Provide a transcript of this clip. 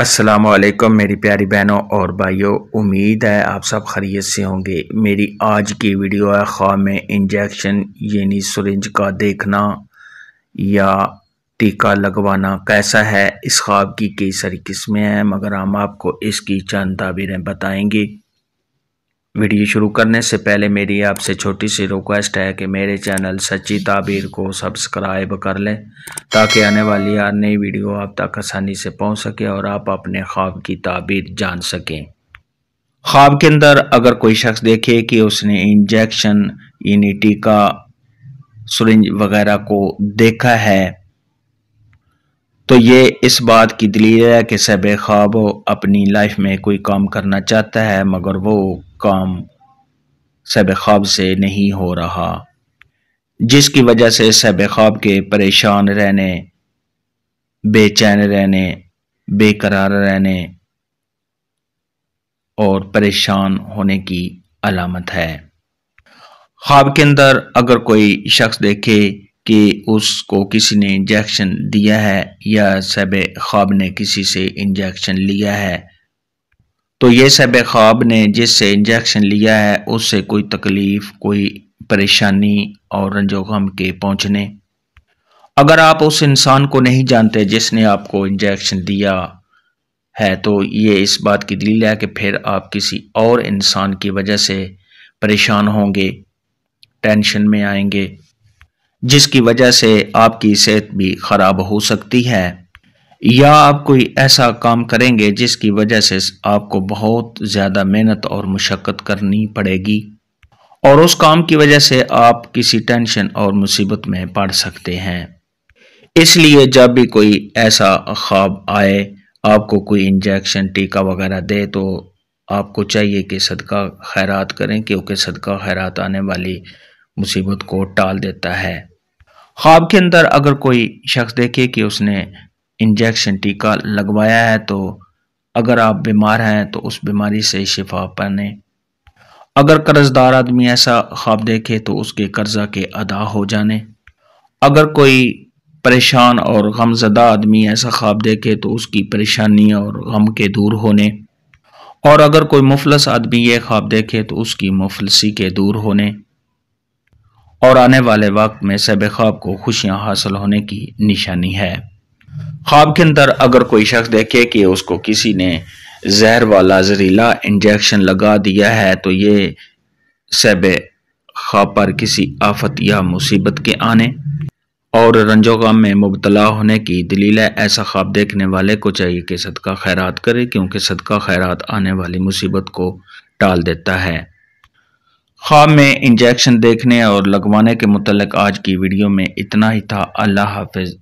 असलकम मेरी प्यारी बहनों और भाइयों उम्मीद है आप सब खरीत से होंगे मेरी आज की वीडियो है ख्वा में इंजेक्शन यानी सुरिंज का देखना या टीका लगवाना कैसा है इस ख्वाब की कई सारी किस्में हैं मगर हम आपको इसकी चंद ताबीरें बताएंगे वीडियो शुरू करने से पहले मेरी आपसे छोटी सी रिक्वेस्ट है कि मेरे चैनल सच्ची ताबीर को सब्सक्राइब कर लें ताकि आने वाली हर नई वीडियो आप तक आसानी से पहुंच सके और आप अपने ख्वाब की ताबीर जान सकें ख्वाब के अंदर अगर कोई शख्स देखे कि उसने इंजेक्शन यानी टीका सुरंज वगैरह को देखा है तो ये इस बात की दलील है कि सब ख्वाब अपनी लाइफ में कोई काम करना चाहता है मगर वो काम सैब ख्वाब से नहीं हो रहा जिसकी वजह से सैब ख्वाब के परेशान रहने बेचैन रहने बेकरार रहने और परेशान होने की अलामत है ख्वाब के अंदर अगर कोई शख्स देखे कि उसको किसी ने इंजेक्शन दिया है या सैब ख्वाब ने किसी से इंजेक्शन लिया है तो ये सब ख्वाब ने जिससे इंजेक्शन लिया है उससे कोई तकलीफ़ कोई परेशानी और रंजो गम के पहुँचने अगर आप उस इंसान को नहीं जानते जिसने आपको इंजेक्शन दिया है तो ये इस बात की दलील है कि फिर आप किसी और इंसान की वजह से परेशान होंगे टेंशन में आएंगे जिसकी वजह से आपकी सेहत भी ख़राब हो सकती है या आप कोई ऐसा काम करेंगे जिसकी वजह से आपको बहुत ज़्यादा मेहनत और मशक्क़त करनी पड़ेगी और उस काम की वजह से आप किसी टेंशन और मुसीबत में पड़ सकते हैं इसलिए जब भी कोई ऐसा ख्वाब आए आपको कोई इंजेक्शन टीका वगैरह दे तो आपको चाहिए कि सदका खैरात करें क्योंकि सदका खैरात आने वाली मुसीबत को टाल देता है ख्वाब के अंदर अगर कोई शख्स देखे कि उसने इंजेक्शन टीका लगवाया है तो अगर आप बीमार हैं तो उस बीमारी से शिफा पाने अगर कर्जदार आदमी ऐसा ख्वाब देखे तो उसके कर्जा के अदा हो जाने अगर कोई परेशान और गमजदा आदमी ऐसा ख्वाब देखे तो उसकी परेशानी और गम के दूर होने और अगर कोई मुफलस आदमी ये ख्वाब देखे तो उसकी मुफलसी के दूर होने और आने वाले वक्त में सब ख्वाब को खुशियाँ हासिल होने की निशानी है ख्वाब के अंदर अगर कोई शख्स देखे कि उसको किसी ने जहर वाला जहरीला इंजेक्शन लगा दिया है तो ये सेब खा पर किसी आफत या मुसीबत के आने और रंजोगाम में मुबतला होने की दलील है ऐसा ख्वाब देखने वाले को चाहिए कि सदका खैरात करे क्योंकि सदका खैरात आने वाली मुसीबत को टाल देता है ख्वाब में इंजेक्शन देखने और लगवाने के मुतल आज की वीडियो में इतना ही था अल्लाह हाफिज़